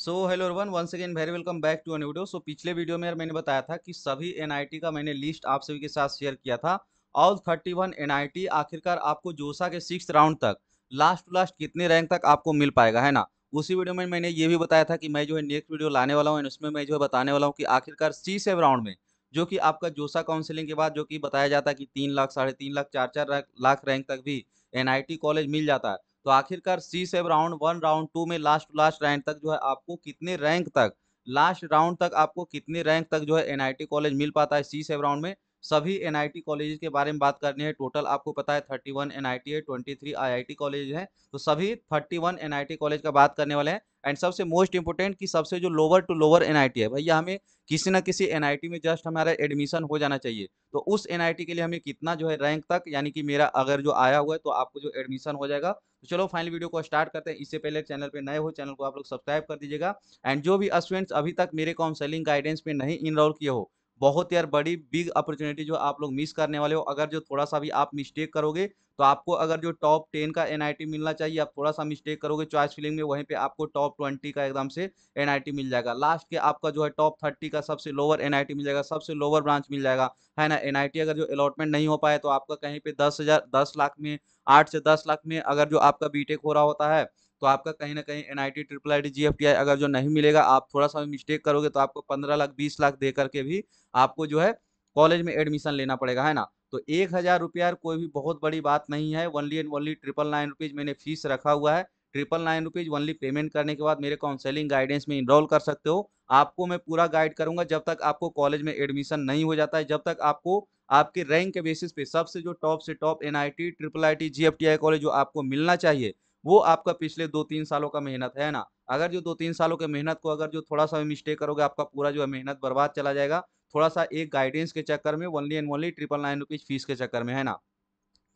so hello everyone once again very welcome back to an video so पिछले video में यार मैंने बताया था कि सभी एन का मैंने लिस्ट आप सभी के साथ शेयर किया था ऑल थर्टी वन एन आखिरकार आपको जोसा के सिक्स राउंड तक लास्ट टू लास्ट कितने रैंक तक आपको मिल पाएगा है ना उसी वीडियो में मैंने ये भी बताया था कि मैं जो है नेक्स्ट वीडियो लाने वाला हूँ उसमें मैं जो है बताने वाला हूँ कि आखिरकार सी सेव राउंड में जो कि आपका जोसा काउंसिलिंग के बाद जो कि बताया जाता है कि तीन लाख साढ़े तीन लाख चार चार लाख रैंक तक भी एन कॉलेज मिल जाता है तो आखिरकार CSAB round one round two में लास्ट लास्ट रैंक तक जो है आपको कितने रैंक तक लास्ट राउंड तक आपको कितने रैंक तक जो है एनआईटी कॉलेज मिल पाता है सी सेव राउंड में सभी एनआईटी कॉलेज के बारे में बात करनी है टोटल आपको पता है thirty one N I T है twenty three I I T college है तो सभी thirty one N I T college का बात करने वाले हैं एंड सबसे मोस्ट इंपोर्टेंट कि सबसे जो लोअर टू लोअर एन है भैया हमें किसी ना किसी एन आई टी में जस्ट हमारा एडमिशन हो जाना चाहिए तो उस एन आई टी के लिए हमें कितना जो है रैंक तक यानी कि मेरा अगर जो आया हुआ है तो आपको जो एडमिशन हो जाएगा तो चलो फाइनल वीडियो को स्टार्ट करते हैं इससे पहले चैनल पे नए हो चैनल को आप लोग सब्सक्राइब कर दीजिएगा एंड जो भी स्टूडेंट्स अभी तक मेरे काउंसलिंग गाइडेंस में नहीं इनरोल किए हो बहुत यार बड़ी बिग अपॉर्चुनिटी जो आप लोग मिस करने वाले हो अगर जो थोड़ा सा भी आप मिस्टेक करोगे तो आपको अगर जो टॉप टेन का एन मिलना चाहिए आप थोड़ा सा मिस्टेक करोगे चॉइस फिलिंग में वहीं पे आपको टॉप ट्वेंटी का एकदम से एन मिल जाएगा लास्ट के आपका जो है टॉप थर्टी का सबसे लोअर एन मिल जाएगा सबसे लोअर ब्रांच मिल जाएगा है ना एन अगर जो अलॉटमेंट नहीं हो पाए तो आपका कहीं पे दस हजार दस लाख में आठ से दस लाख में अगर जो आपका बी हो रहा होता है तो आपका कहीं ना कहीं N I T triple I T G F T I अगर जो नहीं मिलेगा आप थोड़ा सा मिस्टेक करोगे तो आपको पंद्रह लाख बीस लाख दे करके भी आपको जो है कॉलेज में एडमिशन लेना पड़ेगा है ना तो एक हज़ार रुपया कोई भी बहुत बड़ी बात नहीं है only and only triple nine rupees मैंने फीस रखा हुआ है triple nine rupees only payment करने के बाद मेरे काउंसलिंग गाइडेंस में इनरोल कर सकते हो आपको मैं पूरा गाइड करूंगा जब तक आपको कॉलेज में एडमिशन नहीं हो जाता है जब तक आपको आपके रैंक के बेसिस पे सबसे जो टॉप से top N I T triple I T G F T I college जो आपको मिलना चाहिए वो आपका पिछले दो तीन सालों का मेहनत है ना अगर जो दो तीन सालों के मेहनत को अगर जो थोड़ा सा मिस्टेक करोगे आपका पूरा जो है मेहनत बर्बाद चला जाएगा थोड़ा सा एक गाइडेंस के चक्कर में only and only triple nine rupees fees के चक्कर में है ना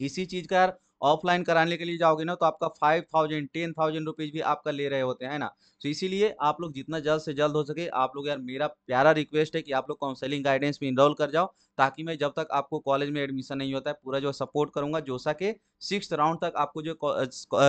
इसी चीज़ का यार ऑफलाइन कराने के लिए जाओगे ना तो आपका five thousand ten thousand rupees भी आपका ले रहे होते हैं ना तो इसीलिए आप लोग जितना जल्द से जल्द हो सके आप लोग यार मेरा प्यारा रिक्वेस्ट है कि आप लोग काउंसलिंग गाइडेंस में इनरोल कर जाओ ताकि मैं जब तक आपको कॉलेज में एडमिशन नहीं होता है पूरा जो सपोर्ट करूंगा जोसा के सिक्स राउंड तक आपको जो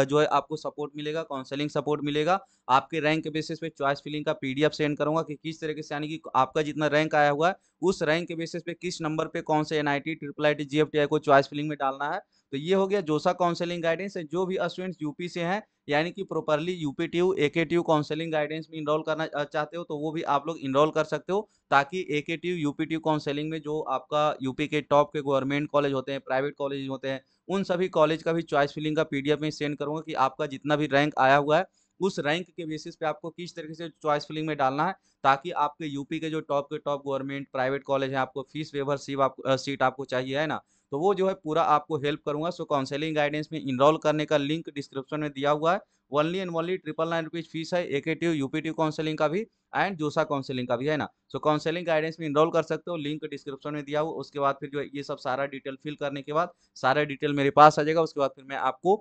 जो है आपको सपोर्ट मिलेगा काउंसलिंग सपोर्ट मिलेगा आपके रैंक के बेसिस पे चॉइस फिलिंग का पीडीएफ सेंड करूंगा कि किस तरीके से यानी कि आपका जितना रैंक आया हुआ है उस रैंक के बेसिस पे किस नंबर पे कौन से एनआईटी ट्रिपल आई टी को चॉइस फिलिंग में डालना है तो ये हो गया जोसा काउंसलिंग गाइडेंस जो भी स्टूडेंट्स यूपी से हैं यानी कि properly UPTU AKTU counselling guidance में इनरोल करना चाहते हो तो वो भी आप लोग इनरोल कर सकते हो ताकि एकेटीयू यूपीटीयू काउंसलिंग में जो आपका यूपी के टॉप के गवर्नमेंट कॉलेज होते हैं प्राइवेट कॉलेज होते हैं उन सभी कॉलेज का भी चॉइस फिलिंग का पीडीएफ में सेंड करूंगा कि आपका जितना भी रैंक आया हुआ है उस रैंक के बेसिस पे आपको किस तरीके से चॉइस फिलिंग में डालना है ताकि आपके यूपी के जो टॉप के टॉप गवर्नमेंट प्राइवेट कॉलेज है आपको फीस वेवर सीट आपको सीट आपको चाहिए है ना तो वो जो है पूरा आपको हेल्प करूंगा सो काउंसलिंग गाइडेंस में इनरोल करने का लिंक डिस्क्रिप्शन में दिया हुआ है only and only triple nine rupees fees है A K T U P T counselling का भी एंड जोसा काउंसिलिंग का भी है ना सो काउंसिलिंग गाइडेंस में इनरोल कर सकते हो लिंक डिस्क्रिप्शन में दिया हुआ उसके बाद फिर जो ये सब सारा डिटेल फिल करने के बाद सारा डिटेल मेरे पास आ जाएगा उसके बाद फिर मैं आपको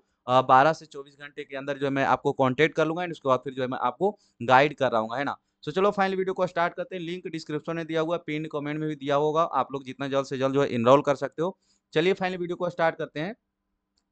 बारह से चौबीस घंटे के अंदर जो है मैं आपको कॉन्टेक्ट कर लूंगा एंड उसके बाद फिर जो है मैं आपको गाइड कर रहा हूँ है ना सो so, चलो फाइनल वीडियो को स्टार्ट करते हैं लिंक डिस्क्रिप्शन में दिया हुआ है पिन कमेंट में भी दिया होगा आप लोग जितना जल्द से जल्द जो है इनरोल कर सकते हो चलिए फाइनल वीडियो को स्टार्ट करते हैं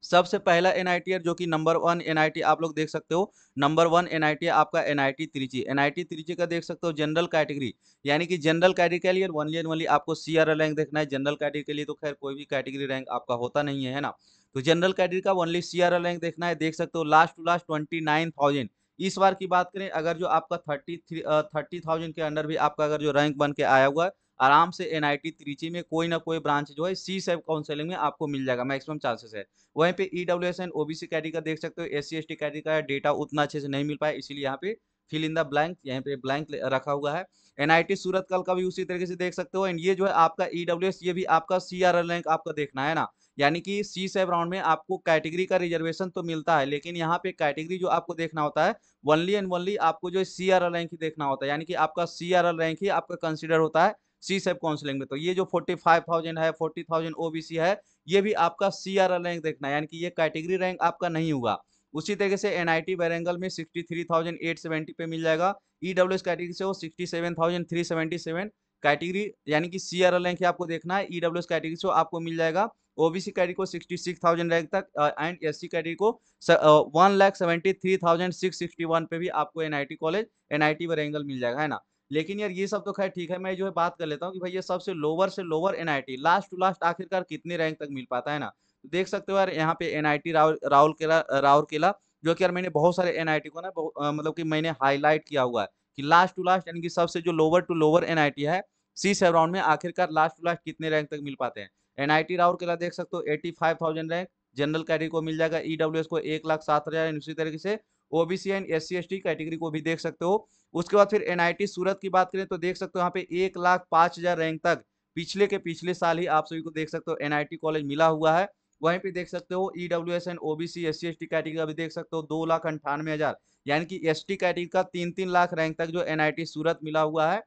सबसे पहला एन जो कि नंबर वन एन आप लोग देख सकते हो नंबर वन एन आपका N I Trichy N I Trichy का देख सकते हो जनरल कैटेगरी यानी कि जनरल कैटेगरी के लिए वन ईयर वनली आपको सी रैंक देखना है जनरल कैटेगरी के लिए तो खैर कोई भी कैटेगरी रैंक आपका होता नहीं है, ना तो जनरल कैटेगरी का वनली सी रैंक देखना है देख सकते हो last to last twenty nine thousand इस बार की बात करें अगर जो आपका थर्टी थ्री थर्टी थाउजेंड के अंडर भी आपका अगर जो रैंक बन के आया हुआ है आराम से एन आई टी त्रिची में कोई ना कोई ब्रांच जो है सी सेब काउंसिलिंग में आपको मिल जाएगा मैक्सिमम चांसेस है वहीं पे E W S and OBC category का देख सकते हो S C S T category का डेटा उतना अच्छे से नहीं मिल पाया इसीलिए यहाँ पे फिल इन द ब्लैंक यहाँ पे ब्लैंक रखा हुआ है एनआईटी सूरत कल का भी उसी तरीके से देख सकते हो एंड ये जो है आपका एस e ये भी आपका सी आर रैंक आपका देखना है ना यानी कि सी सेव राउंड में आपको कैटेगरी का रिजर्वेशन तो मिलता है लेकिन यहाँ पे कैटेगरी जो आपको देखना होता है वनली एंड वनली आपको जो है सी रैंक ही देखना होता है यानी कि आपका सी आर रैंक ही आपका कंसिडर होता है सी सब काउंसलिंग में तो ये जो फोर्टी फाइव थाउजेंड है फोर्टी थाउजेंड ओबीसी है ये भी आपका सी आर रैंक देखना यानी कि ये कैटेगरी रैंक आपका नहीं हुआ उसी तरीके से एन आई टी बैरंगल में sixty three thousand eight seventy पे मिल जाएगा ई डब्ल्यू एस कैटेगरी से वो sixty seven thousand three seventy seven category यानी कि सी आर रैंक आपको देखना है ई डब्ल्यू एस कैटेगरी से आपको मिल जाएगा ओबीसी कैटेगरी को सिक्सटी सिक्स थाउजेंड रैंक तक एंड एस सी कैटेगरी को one lakh seventy three thousand six sixty one पे भी आपको N I T college N I T Warangal मिल जाएगा है ना लेकिन यार ये सब तो खैर ठीक है मैं जो है बात कर लेता हूँ कि भाई ये सबसे लोअर से lower NIT last to last आखिरकार कितने रैंक तक मिल पाता है ना तो देख सकते हो यार यहाँ पे एनआईटी राहुल राहुल केला राहुल केला जो कि यार मैंने बहुत सारे एनआईटी को ना मतलब कि मैंने हाईलाइट किया हुआ है कि लास्ट टू लास्ट यानी कि सबसे जो लोअर टू लोअर एनआईटी है सी सेव राउंड में आखिरकार लास्ट टू लास्ट कितने रैंक तक मिल पाते हैं एनआईटी राहुल केला देख सकते हो eighty five thousand rank general category को मिल जाएगा एस e को एक लाख सात हजार इसी तरीके से OBC and S C category को भी देख सकते हो उसके बाद फिर एनआईटी सूरत की बात करें तो देख सकते हो यहाँ पे एक लाख पाँच हज़ार रैंक तक पिछले के पिछले साल ही आप सभी को देख सकते हो एनआईटी कॉलेज मिला हुआ है वहीं पे देख सकते हो E W S and OBC S C S T category का भी देख सकते हो दो लाख अंठानवे हज़ार यानी कि एस टी कैटेगरी का तीन तीन लाख रैंक तक जो एनआईटी सूरत मिला हुआ है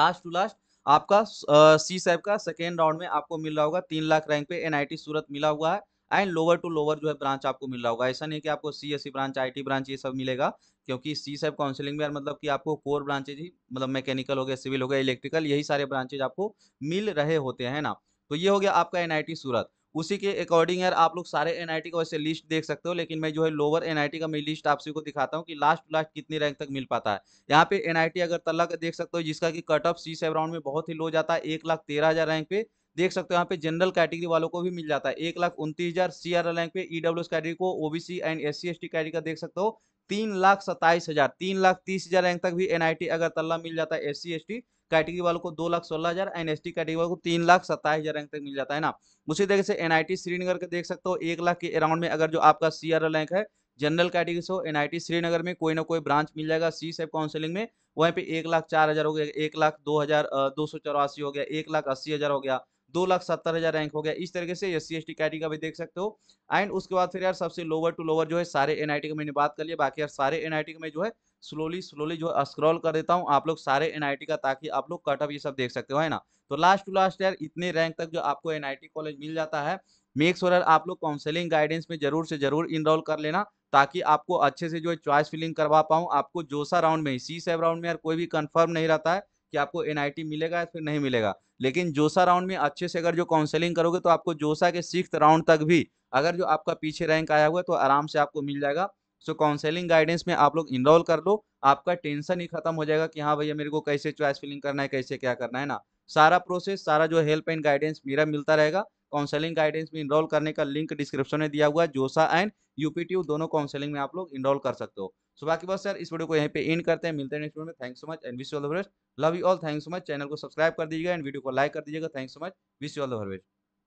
लास्ट टू लास्ट आपका सी uh, का सेकेंड राउंड में आपको मिल रहा होगा तीन लाख रैंक पे एनआईटी सूरत मिला हुआ है एंड लोअर टू लोअर जो है ब्रांच आपको मिल रहा होगा ऐसा नहीं कि आपको C S e branch I branch ये सब मिलेगा क्योंकि सी सब काउंसिलिंग में मतलब कि आपको कोर ब्रांचेज ही मतलब मैकेनिकल हो गया सिविल हो गया इलेक्ट्रिकल यही सारे ब्रांचेज आपको मिल रहे होते हैं ना तो ये हो गया आपका एन सूरत उसी के अकॉर्डिंग यार आप लोग सारे एन का वैसे लिस्ट देख सकते हो लेकिन मैं जो है लोअर एन का मैं लिस्ट आप सभी को दिखाता हूँ कि लास्ट लास्ट कितनी रैंक तक मिल पाता है यहाँ पे एन अगर तलक देख सकते हो जिसका कि cut off CSAB round में बहुत ही लो जाता है एक लाख तेरह हज़ार रैंक पे देख सकते हो यहाँ पे जनरल कैटेगरी वालों को भी मिल जाता है एक लाख उनतीस हजार सी आर रैंक पे ईडब्ल्यू e कैटेगरी को OBC and S C S T category का देख सकते हो तीन लाख सत्ताईस हजार तीन लाख तीस हजार रैंक तक भी एनआईटी तला मिल जाता है S C S T category वालों को दो लाख सोलह हजार एंड एस टी कैटेगरी वालों को तीन लाख सत्ताईस हजार रैंक तक मिल जाता है ना उसी तरीके से एनआईटी श्रीनगर के देख सकते हो एक लाख के अराउंड में अगर जो आपका सी आर रैंक है जनरल कैटेगरी से एनआईटी श्रीनगर में कोई ना कोई ब्रांच मिल जाएगा सी सेफ काउंसिलिंग में वहीं पे एक लाख चार हजार हो गया एक लाख दो हजार दो सौ चौरासी हो गया एक लाख अस्सी हजार हो गया दो लाख सत्तर हज़ार रैंक हो गया इस तरीके से एस सी एस कैटी का भी देख सकते हो एंड उसके बाद फिर यार सबसे लोअर टू लोअर जो है सारे एन आई टी का मैंने बात कर लिया बाकी यार सारे एन आई टी में जो है स्लोली स्लोली जो है स्क्रॉल कर देता हूँ आप लोग सारे एन का ताकि आप लोग कटअप ये सब देख सकते हो है ना तो लास्ट टू लास्ट यार इतने रैंक तक जो आपको एन कॉलेज मिल जाता है मेक श्योर यार आप लोग काउंसलिंग गाइडेंस में जरूर से जरूर इनरोल कर लेना ताकि आपको अच्छे से जो है चॉइस फिलिंग करवा पाऊँ आपको जोसा राउंड में सी सेव राउंड में यार कोई भी कंफर्म नहीं रहता है कि आपको एन मिलेगा या फिर नहीं मिलेगा लेकिन जोसा राउंड में अच्छे से अगर जो काउंसलिंग करोगे तो आपको जोसा के सिक्स राउंड तक भी अगर जो आपका पीछे रैंक आया हुआ है तो आराम से आपको मिल जाएगा सो काउंसलिंग गाइडेंस में आप लोग इनरोल कर लो आपका टेंशन ही खत्म हो जाएगा कि हाँ भैया मेरे को कैसे चॉइस फिलिंग करना है कैसे क्या करना है ना सारा प्रोसेस सारा जो हेल्प एंड गाइडेंस मेरा मिलता रहेगा काउंसलिंग गाइडेंस में इनरोल करने का लिंक डिस्क्रिप्शन में दिया हुआ है जोसा एंड यूपीटीयू दोनों काउंसलिंग में आप लोग इनरोल कर सकते हो सो बाकी बस सर इस वीडियो को यहीं पे एंड करते हैं मिलते हैं नेक्स्ट वीडियो में thank so much and wish you all the best love you all thank so much channel को सब्सक्राइब कर दीजिएगा एंड वीडियो को लाइक कर दीजिएगा thank so much wish you all the best